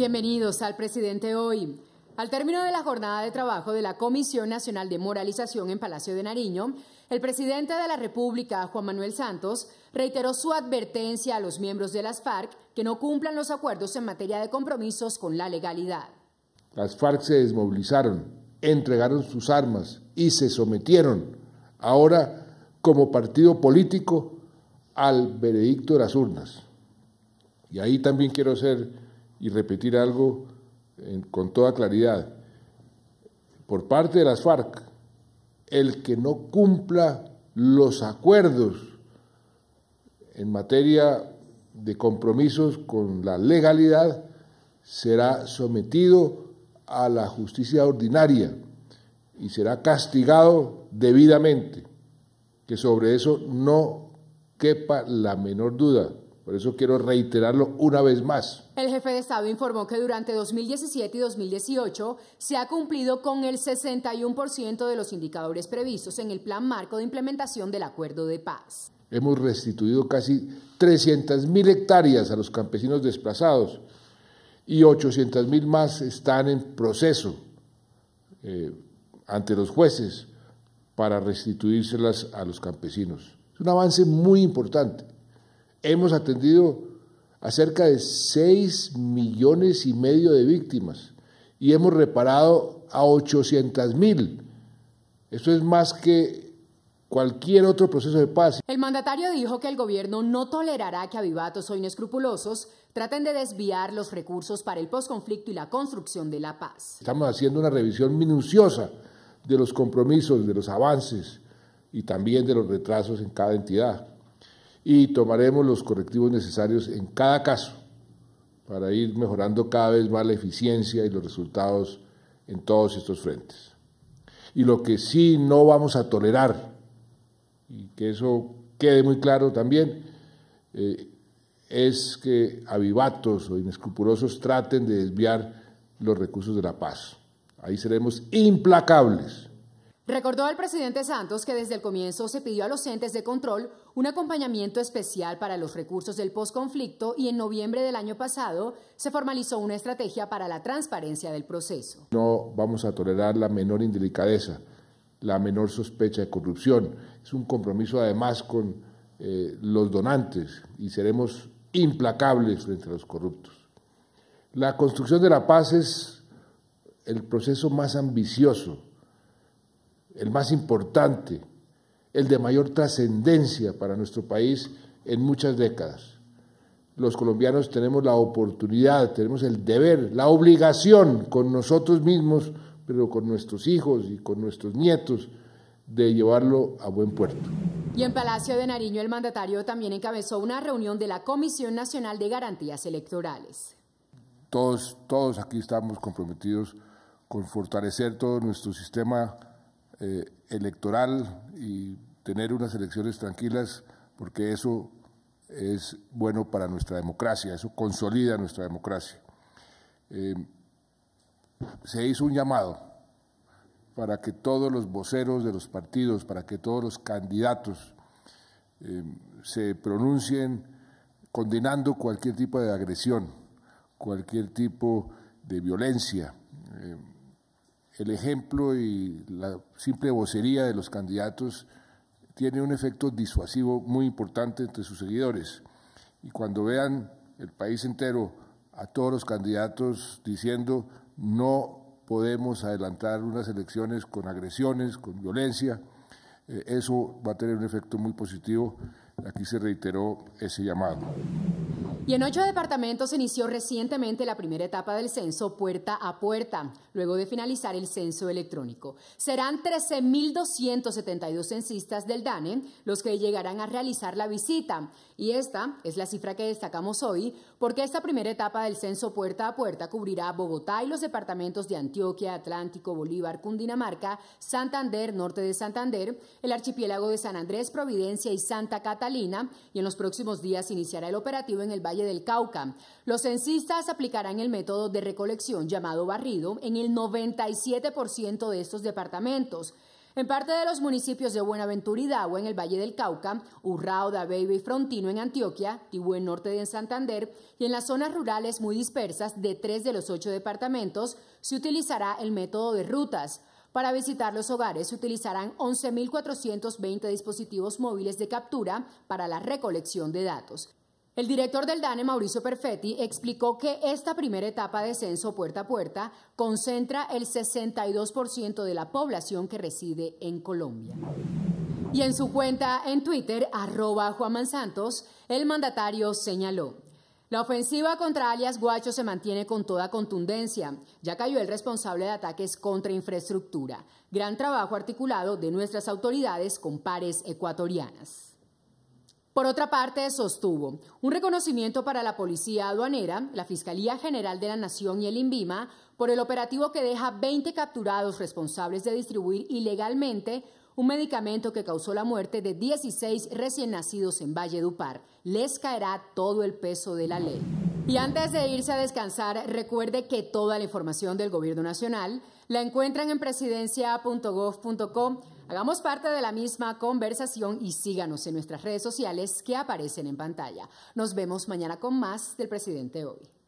Bienvenidos al presidente hoy. Al término de la jornada de trabajo de la Comisión Nacional de Moralización en Palacio de Nariño, el presidente de la República, Juan Manuel Santos, reiteró su advertencia a los miembros de las FARC que no cumplan los acuerdos en materia de compromisos con la legalidad. Las FARC se desmovilizaron, entregaron sus armas y se sometieron ahora como partido político al veredicto de las urnas. Y ahí también quiero ser y repetir algo con toda claridad. Por parte de las FARC, el que no cumpla los acuerdos en materia de compromisos con la legalidad será sometido a la justicia ordinaria y será castigado debidamente, que sobre eso no quepa la menor duda. Por eso quiero reiterarlo una vez más. El jefe de Estado informó que durante 2017 y 2018 se ha cumplido con el 61% de los indicadores previstos en el plan marco de implementación del acuerdo de paz. Hemos restituido casi mil hectáreas a los campesinos desplazados y 800.000 más están en proceso eh, ante los jueces para restituírselas a los campesinos. Es un avance muy importante Hemos atendido a cerca de 6 millones y medio de víctimas y hemos reparado a 800 mil. Eso es más que cualquier otro proceso de paz. El mandatario dijo que el gobierno no tolerará que avivatos o inescrupulosos traten de desviar los recursos para el posconflicto y la construcción de la paz. Estamos haciendo una revisión minuciosa de los compromisos, de los avances y también de los retrasos en cada entidad y tomaremos los correctivos necesarios en cada caso para ir mejorando cada vez más la eficiencia y los resultados en todos estos frentes. Y lo que sí no vamos a tolerar, y que eso quede muy claro también, eh, es que avivatos o inescrupulosos traten de desviar los recursos de la paz. Ahí seremos implacables. Recordó al presidente Santos que desde el comienzo se pidió a los entes de control un acompañamiento especial para los recursos del posconflicto y en noviembre del año pasado se formalizó una estrategia para la transparencia del proceso. No vamos a tolerar la menor indelicadeza, la menor sospecha de corrupción. Es un compromiso además con eh, los donantes y seremos implacables frente a los corruptos. La construcción de la paz es el proceso más ambicioso el más importante, el de mayor trascendencia para nuestro país en muchas décadas. Los colombianos tenemos la oportunidad, tenemos el deber, la obligación con nosotros mismos, pero con nuestros hijos y con nuestros nietos, de llevarlo a buen puerto. Y en Palacio de Nariño el mandatario también encabezó una reunión de la Comisión Nacional de Garantías Electorales. Todos, todos aquí estamos comprometidos con fortalecer todo nuestro sistema eh, electoral y tener unas elecciones tranquilas, porque eso es bueno para nuestra democracia, eso consolida nuestra democracia. Eh, se hizo un llamado para que todos los voceros de los partidos, para que todos los candidatos eh, se pronuncien condenando cualquier tipo de agresión, cualquier tipo de violencia el ejemplo y la simple vocería de los candidatos tiene un efecto disuasivo muy importante entre sus seguidores. Y cuando vean el país entero a todos los candidatos diciendo no podemos adelantar unas elecciones con agresiones, con violencia, eh, eso va a tener un efecto muy positivo. Aquí se reiteró ese llamado. Y en ocho departamentos se inició recientemente la primera etapa del censo puerta a puerta, luego de finalizar el censo electrónico. Serán 13.272 censistas del DANE los que llegarán a realizar la visita. Y esta es la cifra que destacamos hoy, porque esta primera etapa del censo puerta a puerta cubrirá Bogotá y los departamentos de Antioquia, Atlántico, Bolívar, Cundinamarca, Santander, norte de Santander, el archipiélago de San Andrés, Providencia y Santa Catalina. Y en los próximos días iniciará el operativo en el Valle del Cauca. Los censistas aplicarán el método de recolección llamado barrido en el 97% de estos departamentos. En parte de los municipios de Buenaventura y Dagua en el Valle del Cauca, Urrao, Dabeiba y Frontino en Antioquia, Tibú, en Norte de Santander y en las zonas rurales muy dispersas de tres de los ocho departamentos, se utilizará el método de rutas. Para visitar los hogares se utilizarán 11.420 dispositivos móviles de captura para la recolección de datos. El director del DANE, Mauricio Perfetti, explicó que esta primera etapa de censo puerta a puerta concentra el 62% de la población que reside en Colombia. Y en su cuenta en Twitter, arroba Juan el mandatario señaló, la ofensiva contra alias Guacho se mantiene con toda contundencia. Ya cayó el responsable de ataques contra infraestructura. Gran trabajo articulado de nuestras autoridades con pares ecuatorianas. Por otra parte, sostuvo un reconocimiento para la Policía Aduanera, la Fiscalía General de la Nación y el INVIMA por el operativo que deja 20 capturados responsables de distribuir ilegalmente un medicamento que causó la muerte de 16 recién nacidos en Valle Valledupar. Les caerá todo el peso de la ley. Y antes de irse a descansar, recuerde que toda la información del Gobierno Nacional la encuentran en presidencia.gov.com. Hagamos parte de la misma conversación y síganos en nuestras redes sociales que aparecen en pantalla. Nos vemos mañana con más del presidente hoy.